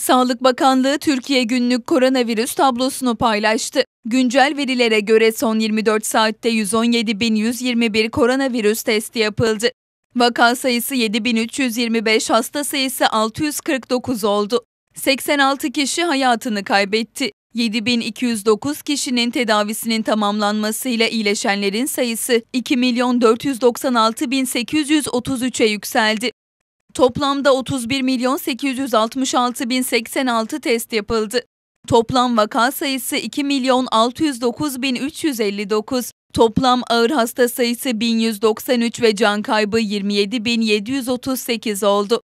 Sağlık Bakanlığı Türkiye günlük koronavirüs tablosunu paylaştı. Güncel verilere göre son 24 saatte 117.121 koronavirüs testi yapıldı. Vaka sayısı 7.325, hasta sayısı 649 oldu. 86 kişi hayatını kaybetti. 7.209 kişinin tedavisinin tamamlanmasıyla iyileşenlerin sayısı 2.496.833'e yükseldi. Toplamda 31 milyon 866 bin 86 test yapıldı. Toplam vaka sayısı 2 milyon 609 bin 359. Toplam ağır hasta sayısı 1193 ve can kaybı 27.738 oldu.